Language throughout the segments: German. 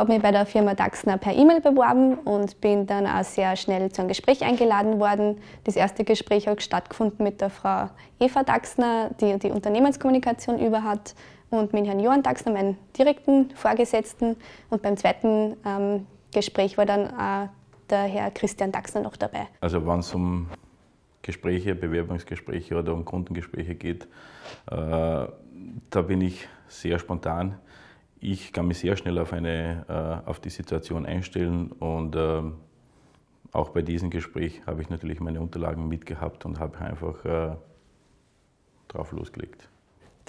habe mich bei der Firma Daxner per E-Mail beworben und bin dann auch sehr schnell zu einem Gespräch eingeladen worden. Das erste Gespräch hat stattgefunden mit der Frau Eva Daxner, die die Unternehmenskommunikation über hat, und mit Herrn Johann Daxner, meinen direkten Vorgesetzten. Und beim zweiten ähm, Gespräch war dann auch der Herr Christian Daxner noch dabei. Also wenn es um Gespräche, Bewerbungsgespräche oder um Kundengespräche geht, äh, da bin ich sehr spontan ich kann mich sehr schnell auf, eine, äh, auf die Situation einstellen und ähm, auch bei diesem Gespräch habe ich natürlich meine Unterlagen mitgehabt und habe einfach äh, drauf losgelegt.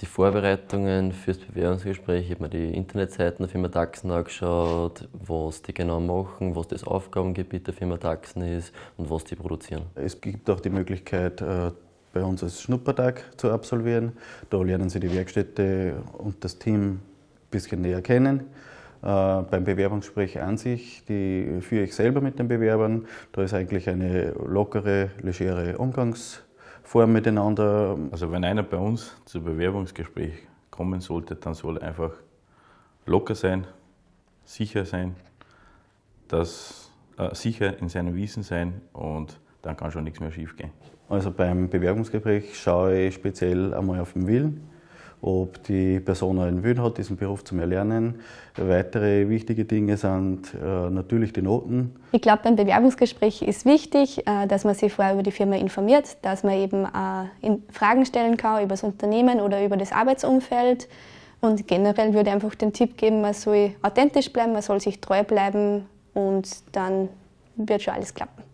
Die Vorbereitungen fürs Bewerbungsgespräch, ich habe mir die Internetseiten der Firma Daxen angeschaut, was die genau machen, was das Aufgabengebiet der Firma Daxen ist und was die produzieren. Es gibt auch die Möglichkeit, äh, bei uns als Schnuppertag zu absolvieren. Da lernen Sie die Werkstätte und das Team ein bisschen näher kennen. Äh, beim Bewerbungsgespräch an sich, die führe ich selber mit den Bewerbern. Da ist eigentlich eine lockere, legere Umgangsform miteinander. Also wenn einer bei uns zu Bewerbungsgespräch kommen sollte, dann soll er einfach locker sein, sicher sein, dass, äh, sicher in seinem Wissen sein und dann kann schon nichts mehr schief gehen. Also beim Bewerbungsgespräch schaue ich speziell einmal auf den Willen ob die Person einen Willen hat, diesen Beruf zu erlernen. Weitere wichtige Dinge sind äh, natürlich die Noten. Ich glaube, beim Bewerbungsgespräch ist wichtig, äh, dass man sich vorher über die Firma informiert, dass man eben äh, Fragen stellen kann über das Unternehmen oder über das Arbeitsumfeld. Und generell würde ich einfach den Tipp geben, man soll authentisch bleiben, man soll sich treu bleiben und dann wird schon alles klappen.